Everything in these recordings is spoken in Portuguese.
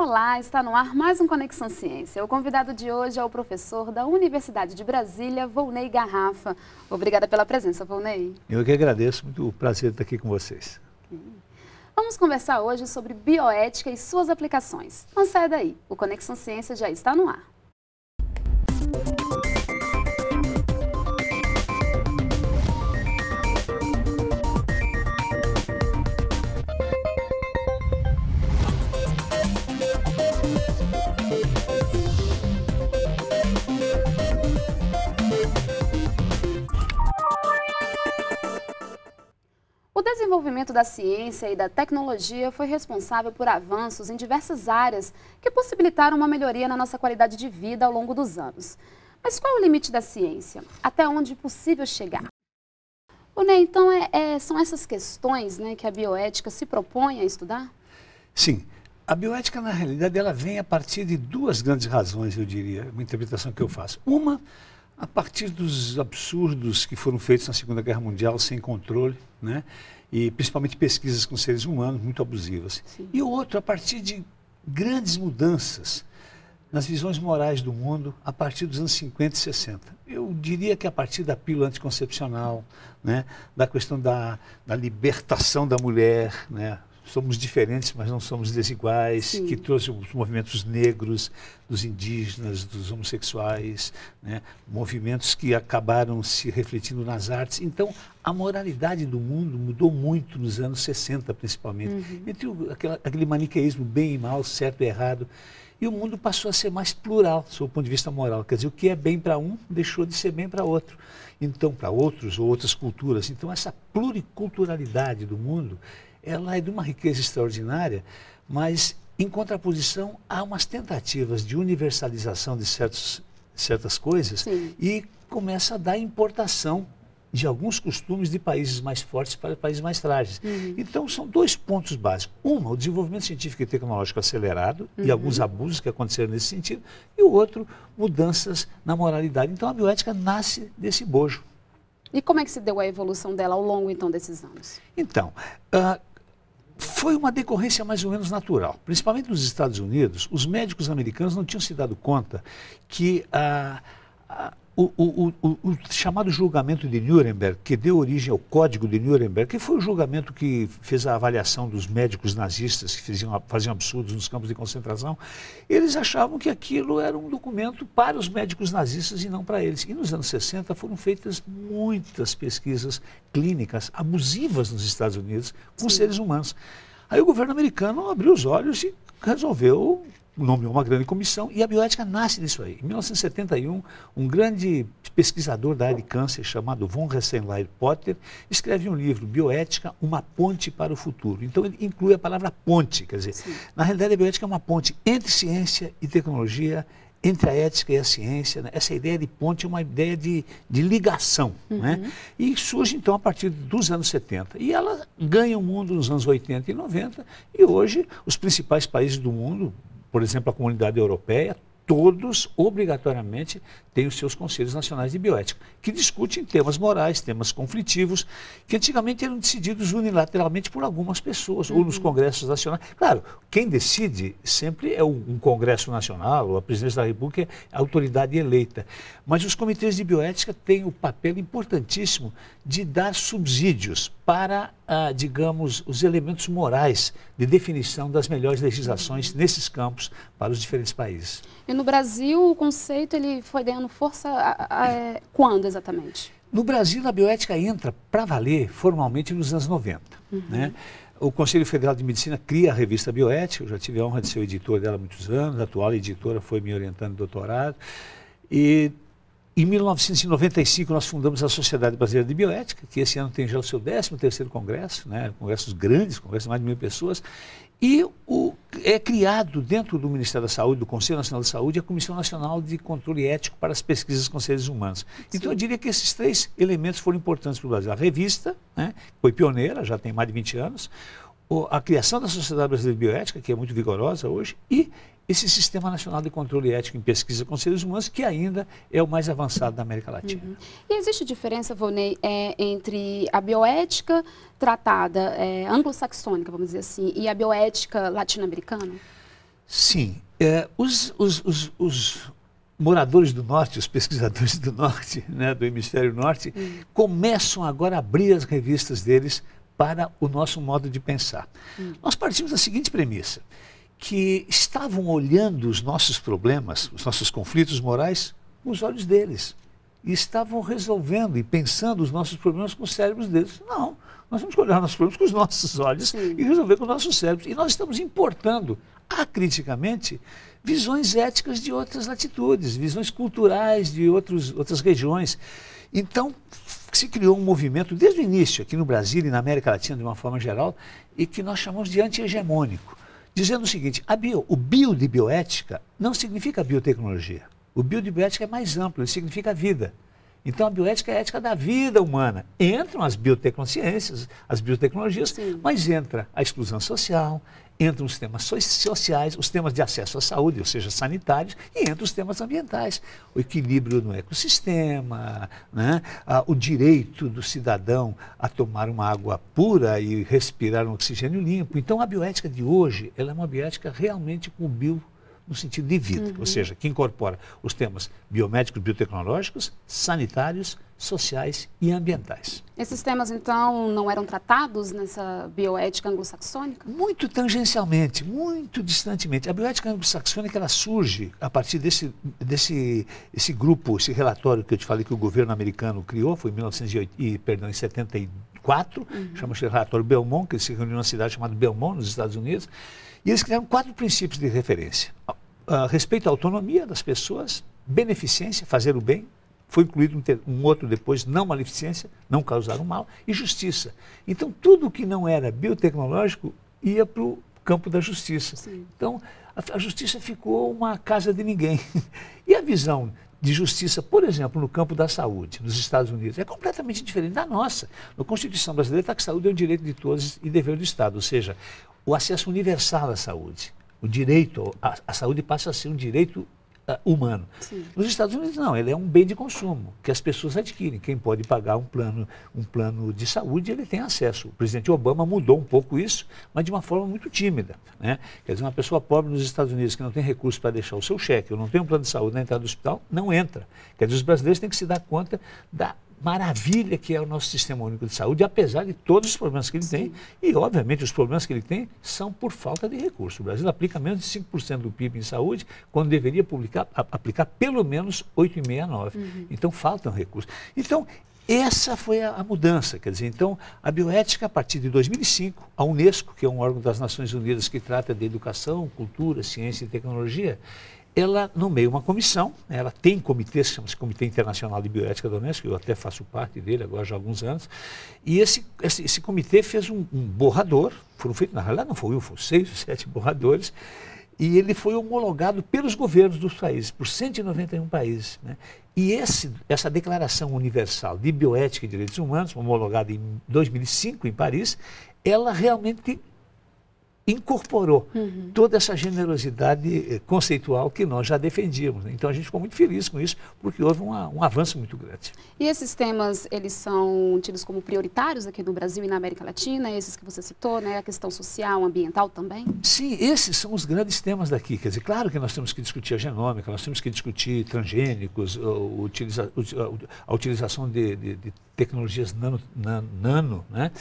Olá, está no ar mais um Conexão Ciência. O convidado de hoje é o professor da Universidade de Brasília, Volney Garrafa. Obrigada pela presença, Volney. Eu que agradeço, muito prazer estar aqui com vocês. Vamos conversar hoje sobre bioética e suas aplicações. Não saia daí, o Conexão Ciência já está no ar. O desenvolvimento da ciência e da tecnologia foi responsável por avanços em diversas áreas que possibilitaram uma melhoria na nossa qualidade de vida ao longo dos anos. Mas qual é o limite da ciência? Até onde é possível chegar? O Ney, então, é, é, são essas questões né, que a bioética se propõe a estudar? Sim. A bioética, na realidade, ela vem a partir de duas grandes razões, eu diria, uma interpretação que eu faço. Uma, a partir dos absurdos que foram feitos na Segunda Guerra Mundial sem controle, né? e principalmente pesquisas com seres humanos muito abusivas. Sim. E outro, a partir de grandes mudanças nas visões morais do mundo a partir dos anos 50 e 60. Eu diria que a partir da pílula anticoncepcional, né, da questão da, da libertação da mulher, né, somos diferentes, mas não somos desiguais, Sim. que trouxe os movimentos negros, dos indígenas, dos homossexuais, né? movimentos que acabaram se refletindo nas artes. Então, a moralidade do mundo mudou muito nos anos 60, principalmente, uhum. entre o, aquela, aquele maniqueísmo bem e mal, certo e errado. E o mundo passou a ser mais plural, sob o ponto de vista moral. Quer dizer, o que é bem para um deixou de ser bem para outro. Então, para outros ou outras culturas. Então, essa pluriculturalidade do mundo ela é de uma riqueza extraordinária, mas em contraposição há umas tentativas de universalização de certos, certas coisas Sim. e começa a dar importação de alguns costumes de países mais fortes para países mais frágeis. Uhum. Então, são dois pontos básicos. Uma, o desenvolvimento científico e tecnológico acelerado uhum. e alguns abusos que aconteceram nesse sentido. E o outro, mudanças na moralidade. Então, a bioética nasce desse bojo. E como é que se deu a evolução dela ao longo, então, desses anos? Então, uh, foi uma decorrência mais ou menos natural. Principalmente nos Estados Unidos, os médicos americanos não tinham se dado conta que a, ah, ah, o, o, o, o, chamado julgamento de Nuremberg, que deu origem ao Código de Nuremberg, que foi o julgamento que fez a avaliação dos médicos nazistas que faziam, faziam absurdos nos campos de concentração, eles achavam que aquilo era um documento para os médicos nazistas e não para eles. E nos anos 60 foram feitas muitas pesquisas clínicas abusivas nos Estados Unidos com Sim. seres humanos. Aí o governo americano abriu os olhos e resolveu nomeou é uma grande comissão e a bioética nasce disso aí. Em 1971, um grande pesquisador da área de câncer chamado von Ressenlair Potter escreve um livro, Bioética, uma ponte para o futuro. Então ele inclui a palavra ponte, quer dizer, Sim. na realidade a bioética é uma ponte entre ciência e tecnologia, entre a ética e a ciência. Né? Essa ideia de ponte é uma ideia de, de ligação. Uhum. Né? E surge, então, a partir dos anos 70. E ela ganha o mundo nos anos 80 e 90. E hoje, os principais países do mundo, por exemplo, a comunidade europeia, todos obrigatoriamente têm os seus conselhos nacionais de bioética, que discutem temas morais, temas conflitivos, que antigamente eram decididos unilateralmente por algumas pessoas, uhum. ou nos uhum. congressos nacionais. Claro, quem decide sempre é um congresso nacional, ou a presidência da república é a autoridade eleita. Mas os comitês de bioética têm o papel importantíssimo de dar subsídios para, ah, digamos, os elementos morais de definição das melhores legislações nesses campos para os diferentes países. E no Brasil, o conceito ele foi ganhando força a, ah, a, ah, é, quando exatamente? No Brasil, a bioética entra para valer formalmente nos anos 90. Uhum. Né? O Conselho Federal de Medicina cria a revista Bioética, eu já tive a honra de ser o editor dela há muitos anos, a atual editora foi me orientando no doutorado, e em 1995, nós fundamos a Sociedade Brasileira de Bioética, que esse ano tem já o seu 13º congresso, né? congressos grandes, congressos de mais de mil pessoas, e o, é criado dentro do Ministério da Saúde, do Conselho Nacional de Saúde, a Comissão Nacional de Controle Ético para as Pesquisas com Seres Humanos. Sim. Então eu diria que esses três elementos foram importantes para o Brasil. A revista, né? foi pioneira, já tem mais de 20 anos, a criação da Sociedade Brasileira de Bioética, que é muito vigorosa hoje, e esse Sistema Nacional de Controle Ético em Pesquisa com Seres Humanos, que ainda é o mais avançado da América Latina. Uhum. E existe diferença, Vonei, é, entre a bioética tratada é, anglo-saxônica, vamos dizer assim, e a bioética latino-americana? Sim. É, os, os, os, os, moradores do Norte, os pesquisadores do Norte, né, do Hemisfério Norte, uhum. começam agora a abrir as revistas deles para o nosso modo de pensar. Hum. Nós partimos da seguinte premissa: que estavam olhando os nossos problemas, os nossos conflitos morais, com os olhos deles. E estavam resolvendo e pensando os nossos problemas com os cérebros deles. Não, nós temos que olhar nossos problemas com os nossos olhos Sim. e resolver com os nossos cérebros. E nós estamos importando acriticamente visões éticas de outras latitudes, visões culturais de outros, outras regiões. Então, que se criou um movimento desde o início aqui no Brasil e na América Latina de uma forma geral e que nós chamamos de anti-hegemônico, dizendo o seguinte: bio, o bio de bioética não significa biotecnologia. O bio de bioética é mais amplo, ele significa vida. Então a bioética é a ética da vida humana. Entram as biotecnociências, as biotecnologias, Sim. mas entra a exclusão social, Entram os temas sociais, os temas de acesso à saúde, ou seja, sanitários, e entram os temas ambientais. O equilíbrio no ecossistema, né? Ah, o direito do cidadão a tomar uma água pura e respirar um oxigênio limpo. Então, a bioética de hoje ela é uma bioética realmente com o bio no sentido de vida, uhum. ou seja, que incorpora os temas biomédicos, biotecnológicos, sanitários, sociais e ambientais. Esses temas, então, não eram tratados nessa bioética anglo-saxônica? Muito tangencialmente, muito distantemente. A bioética anglo-saxônica ela surge a partir desse, desse esse grupo, esse relatório que eu te falei que o governo americano criou, foi em 1908, e, perdão, em 74, uhum. chama-se relatório Belmont, que se reuniu numa cidade chamada Belmont, nos Estados Unidos, e eles criaram quatro princípios de referência. A, respeito à autonomia das pessoas, beneficência, fazer o bem, foi incluído um outro depois, não maleficência, não causar mal, e justiça. Então, tudo que não era biotecnológico ia para o campo da justiça. Sim. Então, a, a justiça ficou uma casa de ninguém. E a visão de justiça, por exemplo, no campo da saúde, nos Estados Unidos, é completamente diferente da nossa. Na Constituição brasileira está que saúde é um direito de todos e dever do Estado, ou seja, o acesso universal à saúde. O direito à saúde passa a ser um direito ah, humano. Sim. Nos Estados Unidos não, ele é um bem de consumo que as pessoas adquirem. Quem pode pagar um plano, um plano de saúde, ele tem acesso. O presidente Obama mudou um pouco isso, mas de uma forma muito tímida. Né? Quer dizer, uma pessoa pobre nos Estados Unidos que não tem recursos para deixar o seu cheque, ou não tem um plano de saúde na entrada do hospital, não entra. Quer dizer, os brasileiros têm que se dar conta da maravilha que é o nosso sistema único de saúde, apesar de todos os problemas que ele tem. E, obviamente, os problemas que ele tem são por falta de recursos. O Brasil aplica menos de 5% do PIB em saúde, quando deveria publicar, aplicar pelo menos 8,69%. Uhum. Então, faltam recursos. Então, essa foi a, a, mudança, quer dizer, então a bioética a partir de 2005, a UNESCO, que é um órgão das Nações Unidas que trata de educação, cultura, ciência e tecnologia, ela nomeia uma comissão, né, ela tem comitê, que chama-se Comitê Internacional de Bioética Doméstica, eu até faço parte dele agora já há alguns anos, e esse, esse, esse comitê fez um, um borrador, foram feitos, na realidade não foi eu, foram seis ou sete borradores, e ele foi homologado pelos governos dos países, por 191 países. Né? E esse, essa Declaração Universal de Bioética e Direitos Humanos, homologada em 2005 em Paris, ela realmente incorporou uhum. toda essa generosidade eh, conceitual que nós já defendíamos. Né? Então a gente ficou muito feliz com isso, porque houve uma, um avanço muito grande. E esses temas, eles são tidos como prioritários aqui no Brasil e na América Latina, esses que você citou, né? a questão social, ambiental também? Sim, esses são os grandes temas daqui. Quer dizer, claro que nós temos que discutir a genômica, nós temos que discutir transgênicos, a, a utilização de, de, de tecnologias nano, nano, nano né?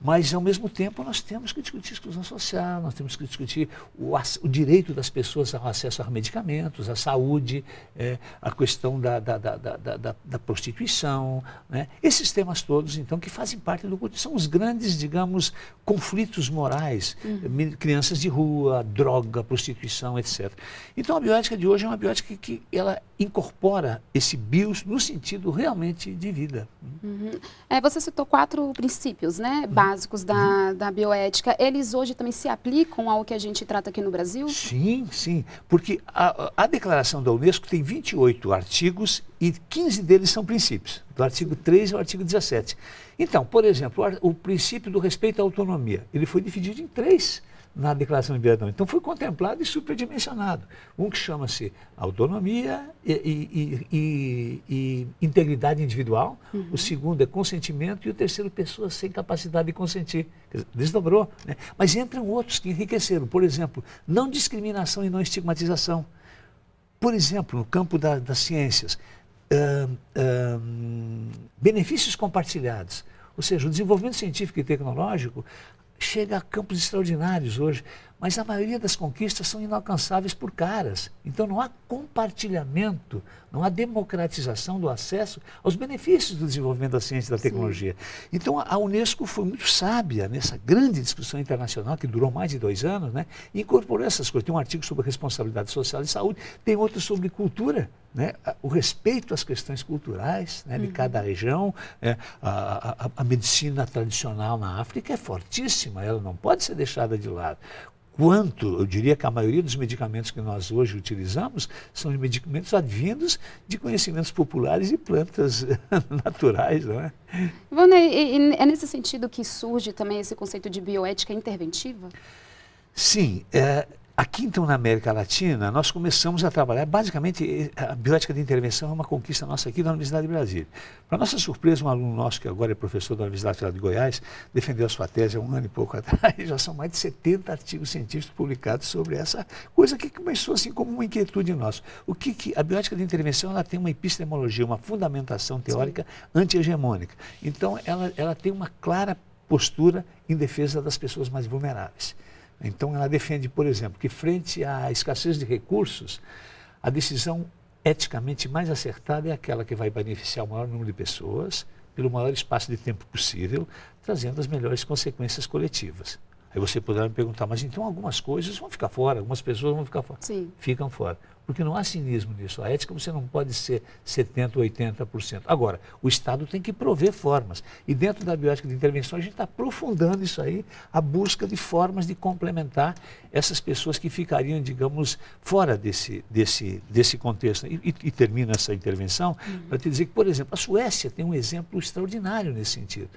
mas ao mesmo tempo nós temos que discutir exclusão social, nós temos que discutir o, o direito das pessoas ao acesso a medicamentos, à saúde, é, a questão da, da, da, da, da prostituição, né? esses temas todos, então, que fazem parte do são os grandes, digamos, conflitos morais, uhum. crianças de rua, droga, prostituição, etc. Então a biótica de hoje é uma biótica que ela incorpora esse bios no sentido realmente de vida. Uhum. É, você citou quatro princípios né, uhum. básicos uhum. da, da bioética. Eles hoje também se aplicam ao que a gente trata aqui no Brasil? Sim, sim. Porque a, a declaração da Unesco tem 28 artigos e 15 deles são princípios, do artigo 3 ao artigo 17. Então, por exemplo, o, o princípio do respeito à autonomia, ele foi dividido em três na Declaração de Liberdade. Então foi contemplado e superdimensionado. Um que chama-se autonomia e, e, e, e, integridade individual, uhum. o segundo é consentimento e o terceiro pessoas sem capacidade de consentir. desdobrou. Né? Mas entram outros que enriqueceram, por exemplo, não discriminação e não estigmatização. Por exemplo, no campo da, das ciências, benefícios compartilhados. Ou seja, o desenvolvimento científico e tecnológico chega a campos extraordinários hoje. Mas a maioria das conquistas são inalcançáveis por caras. Então não há compartilhamento, não há democratização do acesso aos benefícios do desenvolvimento da ciência e da tecnologia. Sim. Então a Unesco foi muito sábia nessa grande discussão internacional que durou mais de dois anos, né? E incorporou essas coisas. Tem um artigo sobre responsabilidade social e saúde, tem outro sobre cultura, né? O respeito às questões culturais né? de uhum. cada região. É, a, a, a medicina tradicional na África é fortíssima, ela não pode ser deixada de lado quanto, eu diria que a maioria dos medicamentos que nós hoje utilizamos são medicamentos advindos de conhecimentos populares e plantas naturais, não é? Ivana, é nesse sentido que surge também esse conceito de bioética interventiva? Sim, é, Aqui, então, na América Latina, nós começamos a trabalhar, basicamente, eh, a biótica de intervenção é uma conquista nossa aqui da Universidade de Brasília. Para nossa surpresa, um aluno nosso, que agora é professor da Universidade Federal de Goiás, defendeu a sua tese há um ano e pouco atrás, e já são mais de 70 artigos científicos publicados sobre essa coisa que começou assim como uma inquietude nossa. O que, que a biótica de intervenção ela tem uma epistemologia, uma fundamentação teórica anti-hegemônica. Então, ela, ela tem uma clara postura em defesa das pessoas mais vulneráveis. Então, ela defende, por exemplo, que frente à escassez de recursos, a decisão eticamente mais acertada é aquela que vai beneficiar o maior número de pessoas, pelo maior espaço de tempo possível, trazendo as melhores consequências coletivas. Aí você poderá me perguntar, mas então algumas coisas vão ficar fora, algumas pessoas vão ficar fora. Sim. Ficam fora. Porque não há cinismo nisso. A ética você não pode ser 70%, 80%. Agora, o Estado tem que prover formas. E dentro da bioética de intervenção, a gente está aprofundando isso aí, a busca de formas de complementar essas pessoas que ficariam, digamos, fora desse, desse, desse contexto. E, e, e termino essa intervenção uhum. para te dizer que, por exemplo, a Suécia tem um exemplo extraordinário nesse sentido.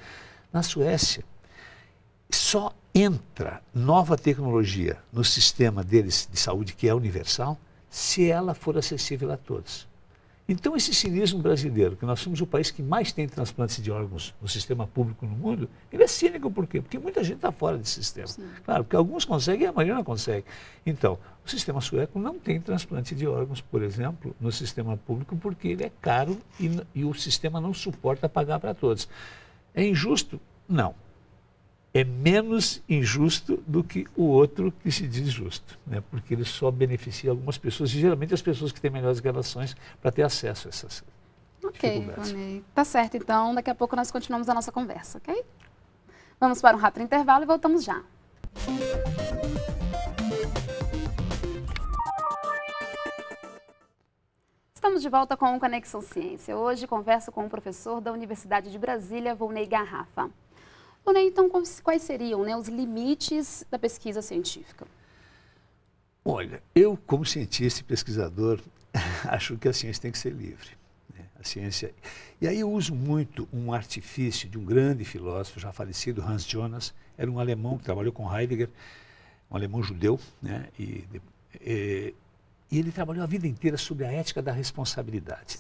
Na Suécia, só entra nova tecnologia no sistema deles de saúde, que é universal, se ela for acessível a todos. Então, esse cinismo brasileiro, que nós somos o país que mais tem transplantes de órgãos no sistema público no mundo, ele é cínico por quê? Porque muita gente está fora desse sistema. Sim. Claro, porque alguns conseguem e a maioria não consegue. Então, o sistema sueco não tem transplante de órgãos, por exemplo, no sistema público, porque ele é caro e, e o sistema não suporta pagar para todos. É injusto? Não é menos injusto do que o outro que se diz justo, né? porque ele só beneficia algumas pessoas, e geralmente as pessoas que têm melhores relações para ter acesso a essas okay, dificuldades. Ok, tá certo. Então, daqui a pouco nós continuamos a nossa conversa, ok? Vamos para um rápido intervalo e voltamos já. Estamos de volta com o Conexão Ciência. Hoje converso com o professor da Universidade de Brasília, Volney Garrafa. Né? Então, quais seriam né, os limites da pesquisa científica? Olha, eu, como cientista e pesquisador, acho que a ciência tem que ser livre. Né? A ciência. E aí eu uso muito um artifício de um grande filósofo já falecido, Hans Jonas, era um alemão que trabalhou com Heidegger, um alemão judeu, né? E, e, é, e ele trabalhou a vida inteira sobre a ética da responsabilidade.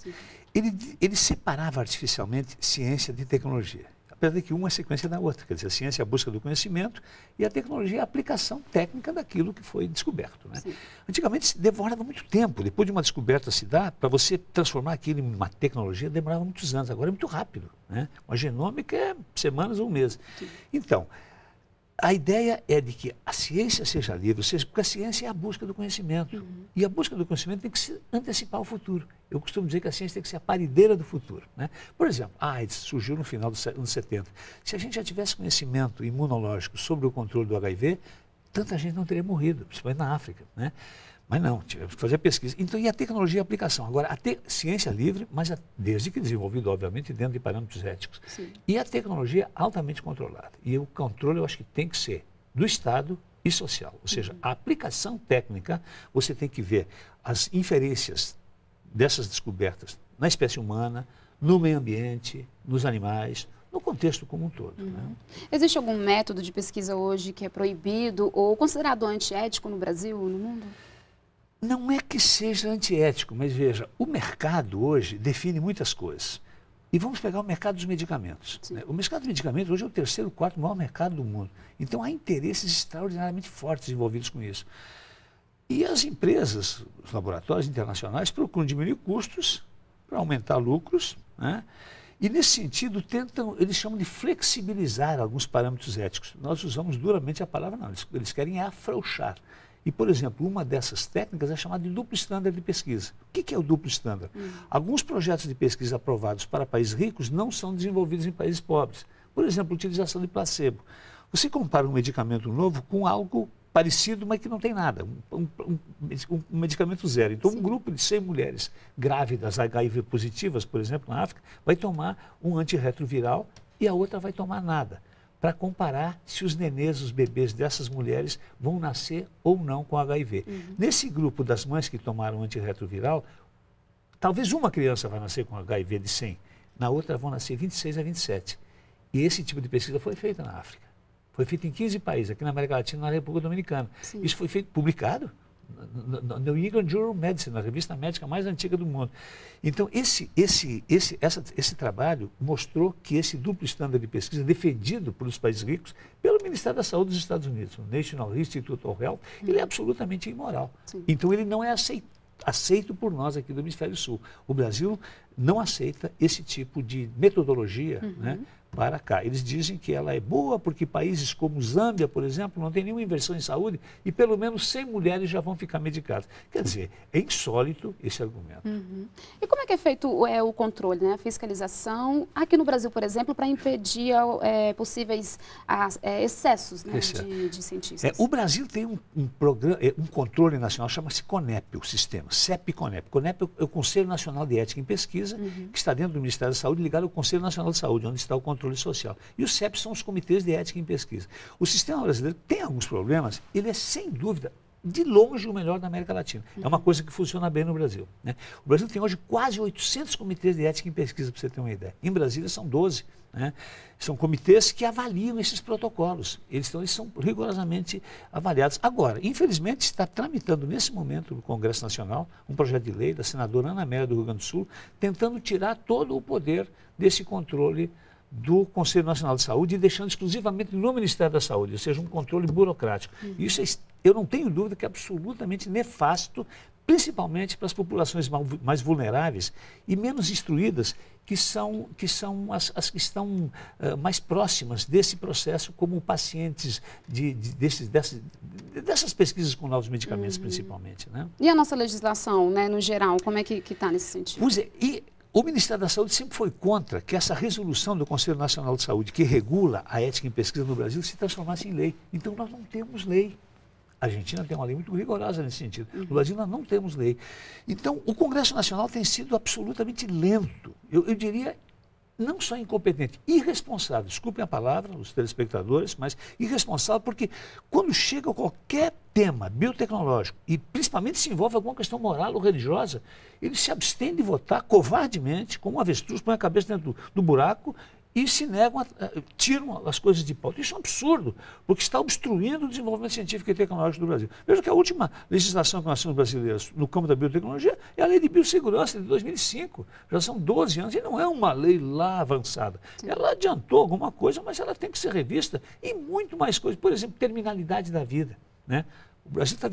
Ele, ele separava artificialmente ciência de tecnologia apesar de que uma é sequência da outra. Quer dizer, a ciência é a busca do conhecimento e a tecnologia é a aplicação técnica daquilo que foi descoberto. Né? Antigamente demorava muito tempo. Depois de uma descoberta se dar, para você transformar aquilo em uma tecnologia, demorava muitos anos. Agora é muito rápido. Né? Uma genômica é semanas ou meses. Sim. Então, a ideia é de que a ciência seja livre, seja, porque a ciência é a busca do conhecimento. Uhum. E a busca do conhecimento tem que se antecipar ao futuro. Eu costumo dizer que a ciência tem que ser a parideira do futuro. Né? Por exemplo, a AIDS surgiu no final dos anos 70. Se a gente já tivesse conhecimento imunológico sobre o controle do HIV, tanta gente não teria morrido, principalmente na África. Né? Mas não, tivemos que fazer pesquisa. Então, e a tecnologia e a aplicação? Agora, a te... ciência livre, mas a... desde que desenvolvida, obviamente, dentro de parâmetros éticos. Sim. E a tecnologia altamente controlada. E o controle, eu acho que tem que ser do Estado e social. Ou seja, uhum. a aplicação técnica, você tem que ver as inferências dessas descobertas na espécie humana, no meio ambiente, nos animais, no contexto como um todo. Né? Uhum. Né? Existe algum método de pesquisa hoje que é proibido ou considerado antiético no Brasil ou no mundo? Não é que seja antiético, mas veja, o mercado hoje define muitas coisas. E vamos pegar o mercado dos medicamentos. Né? O mercado dos medicamentos hoje é o terceiro, quarto maior mercado do mundo. Então há interesses extraordinariamente fortes envolvidos com isso. E as empresas, os laboratórios internacionais, procuram diminuir custos para aumentar lucros. Né? E nesse sentido, tentam, eles chamam de flexibilizar alguns parâmetros éticos. Nós usamos duramente a palavra, não, eles, eles querem afrouxar. E, por exemplo, uma dessas técnicas é chamada de duplo estándar de pesquisa. O que é o duplo estándar? Hum. Alguns projetos de pesquisa aprovados para países ricos não são desenvolvidos em países pobres. Por exemplo, utilização de placebo. Você compara um medicamento novo com algo parecido, mas que não tem nada, um, um, um, medicamento zero. Então, Sim. um grupo de 100 mulheres grávidas, HIV positivas, por exemplo, na África, vai tomar um antirretroviral e a outra vai tomar nada para comparar se os nenês, os bebês dessas mulheres vão nascer ou não com HIV. Uhum. Nesse grupo das mães que tomaram antirretroviral, talvez uma criança vai nascer com HIV de 100, na outra vão nascer 26 a 27. E esse tipo de pesquisa foi feita na África. Foi feita em 15 países, aqui na América Latina e na República Dominicana. Sim. Isso foi feito, publicado no New England Journal of Medicine, na revista médica mais antiga do mundo. Então, esse, esse, esse, essa, esse trabalho mostrou que esse duplo estándar de pesquisa, defendido pelos países ricos, pelo Ministério da Saúde dos Estados Unidos, o National Institute of Health, hum. ele é absolutamente imoral. Sim. Então, ele não é aceito, aceito por nós aqui do Hemisfério Sul. O Brasil não aceita esse tipo de metodologia uhum. né, para cá. Eles dizem que ela é boa porque países como Zâmbia, por exemplo, não tem nenhuma inversão em saúde e pelo menos 100 mulheres já vão ficar medicadas. Quer dizer, é insólito esse argumento. Uhum. E como é que é feito é, o controle, né? a fiscalização, aqui no Brasil, por exemplo, para impedir é, possíveis é, excessos né? de, de, cientistas? É, o Brasil tem um, um programa, é, um controle nacional, chama-se CONEP, o sistema, CEP-CONEP. CONEP é, é o Conselho Nacional de Ética em Pesquisa, uhum. que está dentro do Ministério da Saúde, ligado ao Conselho Nacional de Saúde, onde está o controle Controle Social. E os CEPs são os Comitês de Ética em Pesquisa. O sistema brasileiro tem alguns problemas, ele é, sem dúvida, de longe o melhor da América Latina. Uhum. É uma coisa que funciona bem no Brasil. Né? O Brasil tem hoje quase 800 comitês de ética em pesquisa, para você ter uma ideia. Em Brasília são 12. Né? São comitês que avaliam esses protocolos. Eles, então, eles são rigorosamente avaliados. Agora, infelizmente, está tramitando nesse momento no Congresso Nacional um projeto de lei da senadora Ana Amélia do Rio Grande do Sul, tentando tirar todo o poder desse controle do Conselho Nacional de Saúde e deixando exclusivamente no Ministério da Saúde, ou seja, um controle burocrático. Uhum. Isso é, eu não tenho dúvida que é absolutamente nefasto, principalmente para as populações mais vulneráveis e menos instruídas, que são, que são as, as que estão uh, mais próximas desse processo, como pacientes de, de desses, dessas, dessas pesquisas com novos medicamentos, uhum. principalmente. Né? E a nossa legislação, né, no geral, como é que está nesse sentido? Pois é, e o Ministério da Saúde sempre foi contra que essa resolução do Conselho Nacional de Saúde, que regula a ética em pesquisa no Brasil, se transformasse em lei. Então, nós não temos lei. A Argentina tem uma lei muito rigorosa nesse sentido. No Brasil, nós não temos lei. Então, o Congresso Nacional tem sido absolutamente lento, eu, eu diria não só incompetente, irresponsável. Desculpem a palavra, os telespectadores, mas irresponsável, porque quando chega qualquer tema biotecnológico, e principalmente se envolve alguma questão moral ou religiosa, ele se abstém de votar covardemente, como um avestruz, põe a cabeça dentro do, do buraco e se negam, a, tiram as coisas de pauta. Isso é um absurdo, porque está obstruindo o desenvolvimento científico e tecnológico do Brasil. Veja que a última legislação que nós temos brasileira no campo da biotecnologia é a Lei de Biossegurança de 2005. Já são 12 anos e não é uma lei lá avançada. Sim. Ela adiantou alguma coisa, mas ela tem que ser revista e muito mais coisas. Por exemplo, terminalidade da vida. Né? O Brasil tá,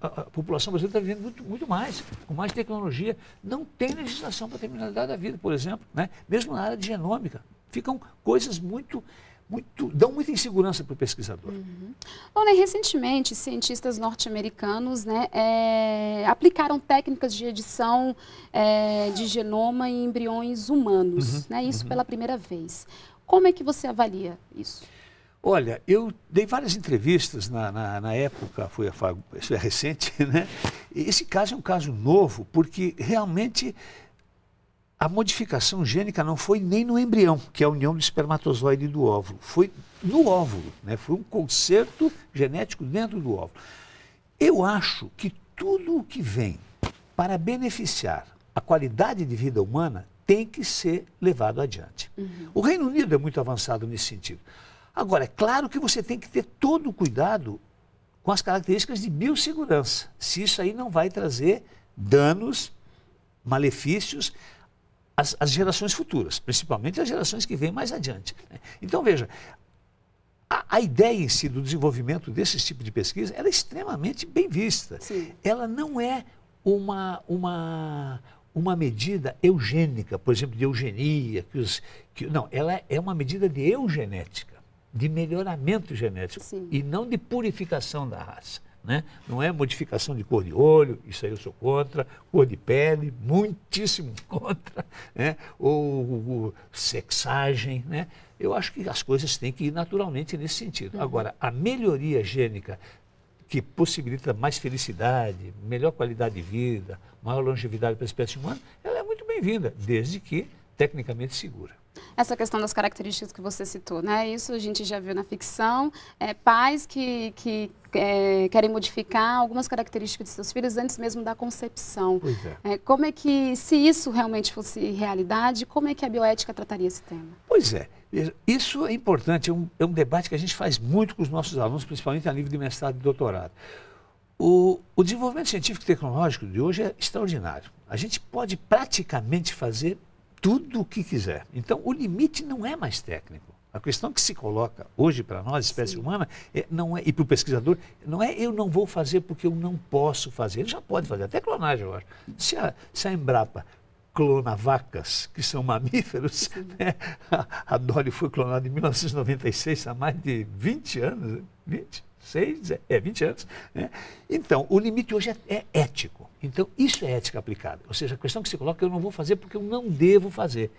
a, população brasileira está vivendo muito, muito mais, com mais tecnologia. Não tem legislação para a terminalidade da vida, por exemplo, né? mesmo na área de genômica ficam coisas muito muito, dão muita insegurança para o pesquisador. Uhum. Bom, né, recentemente, cientistas norte-americanos né, é, aplicaram técnicas de edição é, de genoma em embriões humanos, uhum. né, isso uhum. pela primeira vez. Como é que você avalia isso? Olha, eu dei várias entrevistas na, na, na época, foi a, isso é recente, né? Esse caso é um caso novo, porque realmente a modificação gênica não foi nem no embrião, que é a união do espermatozoide e do óvulo. Foi no óvulo, né? foi um conserto genético dentro do óvulo. Eu acho que tudo o que vem para beneficiar a qualidade de vida humana tem que ser levado adiante. Uhum. O Reino Unido é muito avançado nesse sentido. Agora, é claro que você tem que ter todo o cuidado com as características de biossegurança, se isso aí não vai trazer danos, malefícios as, as gerações futuras, principalmente as gerações que vêm mais adiante. Né? Então, veja, a, ideia em si do desenvolvimento desse tipo de pesquisa ela é extremamente bem vista. Sim. Ela não é uma, uma, uma medida eugênica, por exemplo, de eugenia. Que os, que, não, ela é, é uma medida de eugenética, de melhoramento genético Sim. e não de purificação da raça. Né? Não é modificação de cor de olho, isso aí eu sou contra, cor de pele, muitíssimo contra, né? ou, ou sexagem. Né? Eu acho que as coisas têm que ir naturalmente nesse sentido. Uhum. Agora, a melhoria gênica que possibilita mais felicidade, melhor qualidade de vida, maior longevidade para a espécie humana, ela é muito bem-vinda, desde que tecnicamente segura essa questão das características que você citou, né? Isso a gente já viu na ficção, é, pais que, que é, querem modificar algumas características de seus filhos antes mesmo da concepção. É. é. como é que, se isso realmente fosse realidade, como é que a bioética trataria esse tema? Pois é, isso é importante, é um, é um debate que a gente faz muito com os nossos alunos, principalmente a nível de mestrado e doutorado. O, o, desenvolvimento científico e tecnológico de hoje é extraordinário. A gente pode praticamente fazer tudo o que quiser. Então, o limite não é mais técnico. A questão que se coloca hoje para nós, espécie Sim. humana, é, não é, e para o pesquisador, não é eu não vou fazer porque eu não posso fazer. Ele já pode fazer, até clonagem, eu acho. Se a, se a Embrapa clona vacas, que são mamíferos, né? a, Dolly foi clonada em 1996, há mais de 20 anos, 20? Né? seis, é 20 anos. Né? Então, o limite hoje é, é, ético. Então, isso é ética aplicada. Ou seja, a questão que se coloca, eu não vou fazer porque eu não devo fazer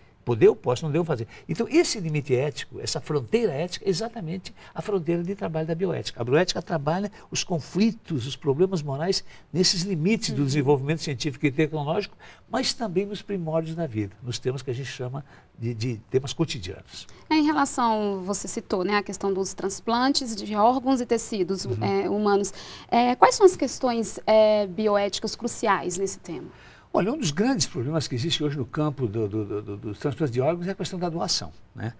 eu posso, não devo fazer. Então, esse limite ético, essa fronteira ética, é exatamente a fronteira de trabalho da bioética. A bioética trabalha os conflitos, os problemas morais nesses limites do uhum. desenvolvimento científico e tecnológico, mas também nos primórdios da vida, nos temas que a gente chama de, de temas cotidianos. É, em relação, você citou né, a questão dos transplantes de órgãos e tecidos uhum. é, humanos, é, quais são as questões é, bioéticas cruciais nesse tema? Olha, um dos grandes problemas que existe hoje no campo do, do, do, do, dos transplantes de órgãos é a questão da doação. Né?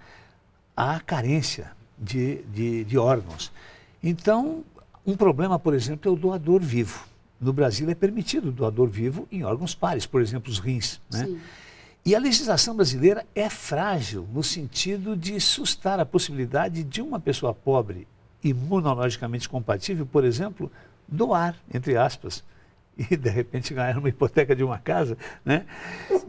Há carência de, de, de órgãos. Então, um problema, por exemplo, é o doador vivo. No Brasil é permitido o doador vivo em órgãos pares, por exemplo, os rins. Né? Sim. E a legislação brasileira é frágil no sentido de sustar a possibilidade de uma pessoa pobre, imunologicamente compatível, por exemplo, doar, entre aspas, e de repente ganhar uma hipoteca de uma casa, né?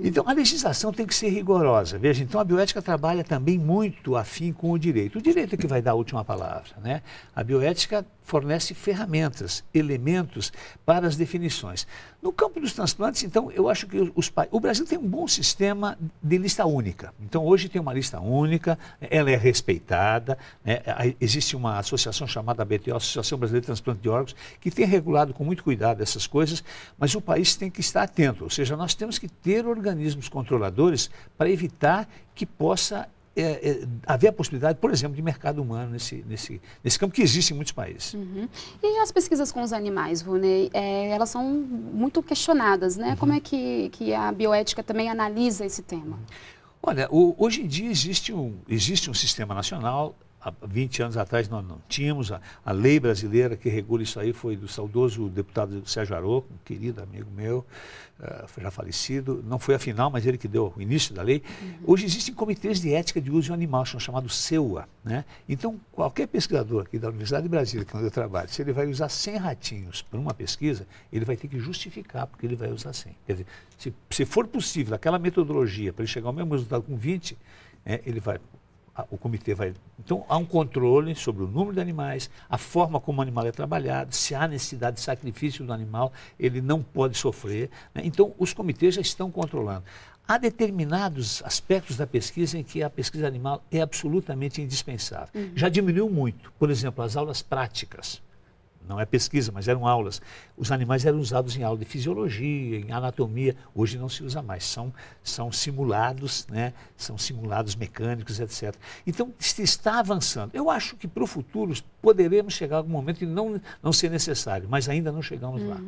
Então a legislação tem que ser rigorosa. Veja, então a bioética trabalha também muito afim com o direito. O direito é que vai dar a última palavra, né? A bioética fornece ferramentas, elementos para as definições. No campo dos transplantes, então, eu acho que os o Brasil tem um bom sistema de lista única. Então, hoje tem uma lista única, ela é respeitada, né? existe uma associação chamada ABTO, Associação Brasileira de Transplante de Órgãos, que tem regulado com muito cuidado essas coisas, mas o país tem que estar atento, ou seja, nós temos que ter organismos controladores para evitar que possa é, é, haver a possibilidade, por exemplo, de mercado humano nesse, nesse, nesse campo que existe em muitos países. Uhum. E as pesquisas com os animais, Runei, é, elas são muito questionadas, né? Uhum. Como é que, que a bioética também analisa esse tema? Olha, o, hoje em dia existe um, existe um sistema nacional há 20 anos atrás nós não tínhamos. A, a, lei brasileira que regula isso aí foi do saudoso deputado Sérgio Aroco, um querido amigo meu, uh, já falecido. Não foi a final, mas ele que deu o início da lei. Uhum. Hoje existem comitês de ética de uso de um animal, são chamados Né? Então, qualquer pesquisador aqui da Universidade de Brasília, que é onde eu trabalho, se ele vai usar 100 ratinhos para uma pesquisa, ele vai ter que justificar porque ele vai usar 100. Quer dizer, se, se for possível, aquela metodologia, para ele chegar ao mesmo resultado com 20, é, né, ele vai o comitê vai. Então, há um controle sobre o número de animais, a forma como o animal é trabalhado, se há necessidade de sacrifício do animal, ele não pode sofrer. Né? Então, os comitês já estão controlando. Há determinados aspectos da pesquisa em que a pesquisa animal é absolutamente indispensável. Uhum. Já diminuiu muito, por exemplo, as aulas práticas não é pesquisa, mas eram aulas. Os animais eram usados em aula de fisiologia, em anatomia. Hoje não se usa mais. São, são simulados, né? São simulados mecânicos, etc. Então está avançando. Eu acho que para o futuro poderemos chegar a algum momento e não não ser necessário, mas ainda não chegamos uhum. lá.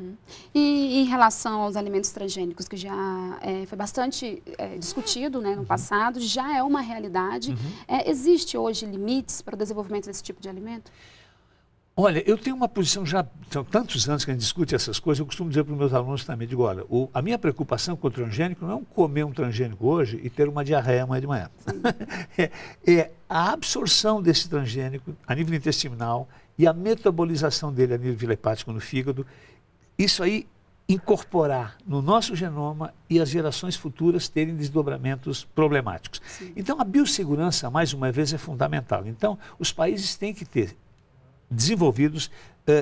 E em relação aos alimentos transgênicos, que já é, foi bastante é, discutido, né, no uhum. passado, já é uma realidade. Uhum. É, existe hoje limites para o desenvolvimento desse tipo de alimento? Olha, eu tenho uma posição já, são tantos anos que a gente discute essas coisas, eu costumo dizer para os meus alunos também, digo, olha, o, a minha preocupação com o transgênico não é comer um transgênico hoje e ter uma diarreia amanhã de manhã. é, é, a absorção desse transgênico a nível intestinal e a metabolização dele a nível hepático no fígado, isso aí incorporar no nosso genoma e as gerações futuras terem desdobramentos problemáticos. Sim. Então, a biossegurança, mais uma vez, é fundamental. Então, os países têm que ter desenvolvidos uh,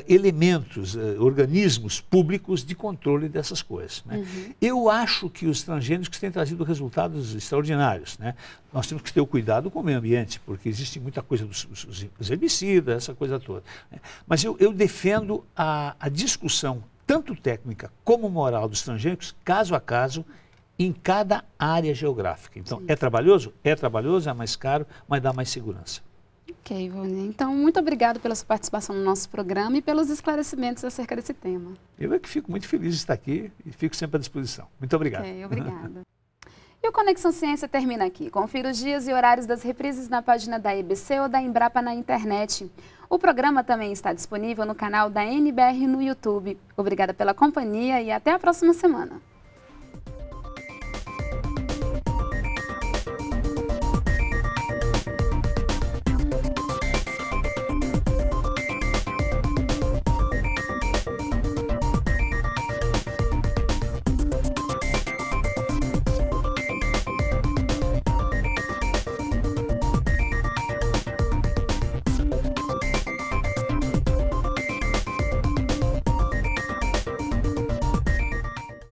elementos, uh, organismos públicos de controle dessas coisas. Né? Uhum. Eu acho que os transgênicos têm trazido resultados extraordinários. Né? Nós temos que ter o cuidado com o meio ambiente, porque existe muita coisa dos, dos, dos herbicidas, essa coisa toda. Né? Mas eu, eu defendo a, a discussão, tanto técnica como moral, dos transgênicos, caso a caso, em cada área geográfica. Então, Sim. é trabalhoso? É trabalhoso, é mais caro, mas dá mais segurança. Ok, Ivone. Então, muito obrigado pela sua participação no nosso programa e pelos esclarecimentos acerca desse tema. Eu é que fico muito feliz de estar aqui e fico sempre à disposição. Muito obrigado. Ok, obrigada. e o Conexão Ciência termina aqui. Confira os dias e horários das reprises na página da EBC ou da Embrapa na internet. O programa também está disponível no canal da NBR no YouTube. Obrigada pela companhia e até a próxima semana.